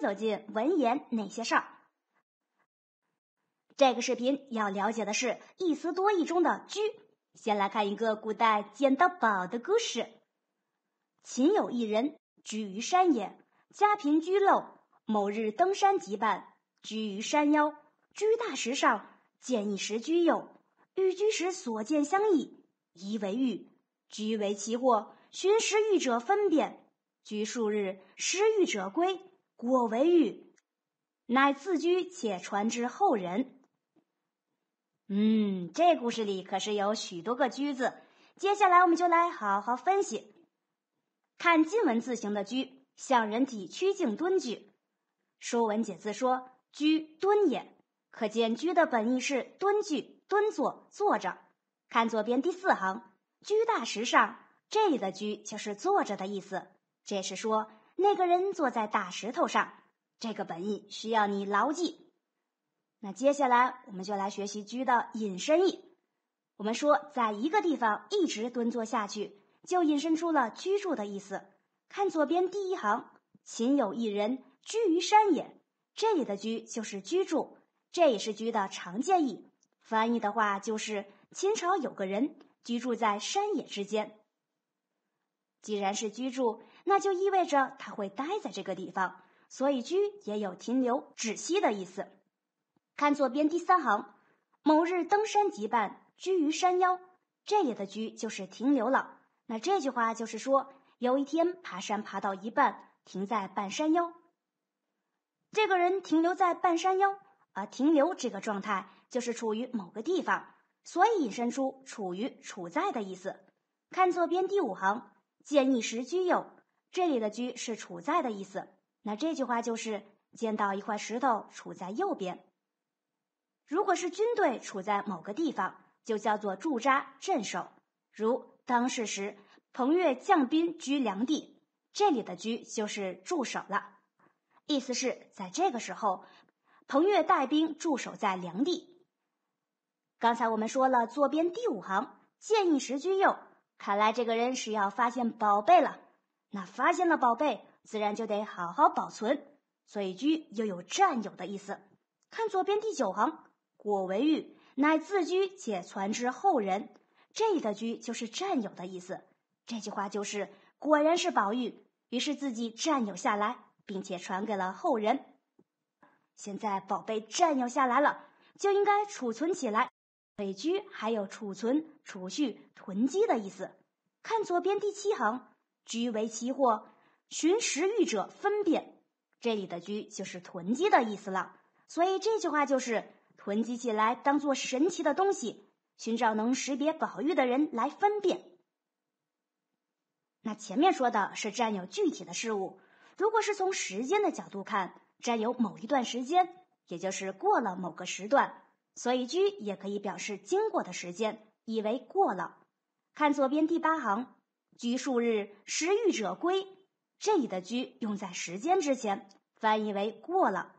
走进文言，那些事儿？这个视频要了解的是“一词多义”中的“居”。先来看一个古代捡到宝的故事：秦有一人居于山野，家贫居陋。某日登山，即半，居于山腰，居大石上，见一石居右，与居时所见相异，疑为玉，居为奇货。寻石玉者分辨，居数日，石玉者归。果为玉，乃自居且传之后人。嗯，这故事里可是有许多个“居”字，接下来我们就来好好分析。看金文字形的“居”，像人体屈颈蹲踞，《说文解字》说：“居，蹲也。”可见“居”的本意是蹲踞、蹲坐、坐着。看左边第四行，“居大石上”，这里的“居”就是坐着的意思。这是说。那个人坐在大石头上，这个本意需要你牢记。那接下来我们就来学习“居”的引申义。我们说，在一个地方一直蹲坐下去，就引申出了居住的意思。看左边第一行，“秦有一人居于山野”，这里的“居”就是居住，这也是“居”的常见义。翻译的话就是：秦朝有个人居住在山野之间。既然是居住，那就意味着他会待在这个地方，所以“居”也有停留、止息的意思。看左边第三行，“某日登山即半，居于山腰”，这里的“居”就是停留了。那这句话就是说，有一天爬山爬到一半，停在半山腰。这个人停留在半山腰，啊，停留这个状态就是处于某个地方，所以引申出处于、处在的意思。看左边第五行。见一时居右，这里的“居”是处在的意思。那这句话就是见到一块石头处在右边。如果是军队处在某个地方，就叫做驻扎、镇守。如当世时，彭越将兵居梁地，这里的“居”就是驻守了，意思是在这个时候，彭越带兵驻守在梁地。刚才我们说了，左边第五行“见一时居右”。看来这个人是要发现宝贝了，那发现了宝贝，自然就得好好保存。所以“居”又有占有的意思。看左边第九行，“果为玉，乃自居且传之后人”，这里的“居”就是占有的意思。这句话就是果然是宝玉，于是自己占有下来，并且传给了后人。现在宝贝占有下来了，就应该储存起来。北居”还有储存、储蓄、囤积的意思。看左边第七行，“居为奇货，寻食欲者分辨”，这里的“居”就是囤积的意思了。所以这句话就是囤积起来当做神奇的东西，寻找能识别宝玉的人来分辨。那前面说的是占有具体的事物，如果是从时间的角度看，占有某一段时间，也就是过了某个时段。所以居也可以表示经过的时间，以为过了。看左边第八行，居数日，食欲者归。这里的居用在时间之前，翻译为过了。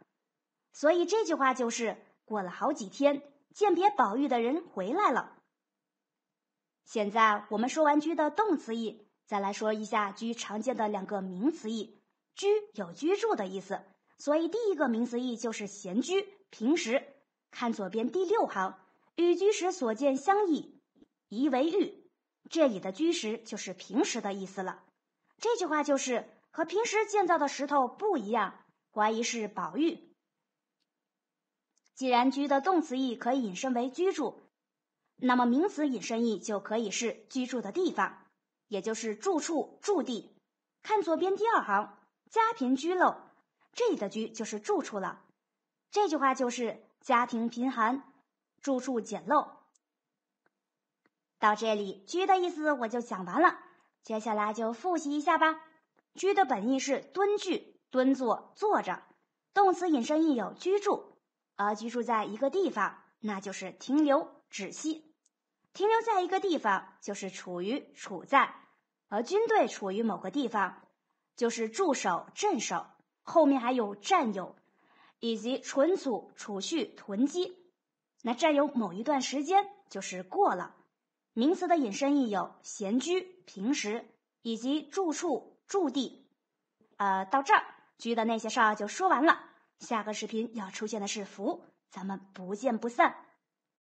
所以这句话就是过了好几天，鉴别宝玉的人回来了。现在我们说完居的动词义，再来说一下居常见的两个名词义。居有居住的意思，所以第一个名词义就是闲居，平时。看左边第六行，与居时所见相异，疑为玉。这里的“居时就是平时的意思了。这句话就是和平时建造的石头不一样，怀疑是宝玉。既然“居”的动词义可以引申为居住，那么名词引申义就可以是居住的地方，也就是住处、住地。看左边第二行，家贫居陋，这里的“居”就是住处了。这句话就是。家庭贫寒，住处简陋。到这里，居的意思我就讲完了。接下来就复习一下吧。居的本意是蹲踞、蹲坐、坐着，动词引申义有居住，而居住在一个地方，那就是停留、止息；停留在一个地方，就是处于、处在，而军队处于某个地方，就是驻守、镇守，后面还有战友。以及存储、储蓄、囤积，那占有某一段时间就是过了。名词的引申义有闲居、平时以及住处、驻地。呃，到这儿居的那些事儿就说完了。下个视频要出现的是福，咱们不见不散。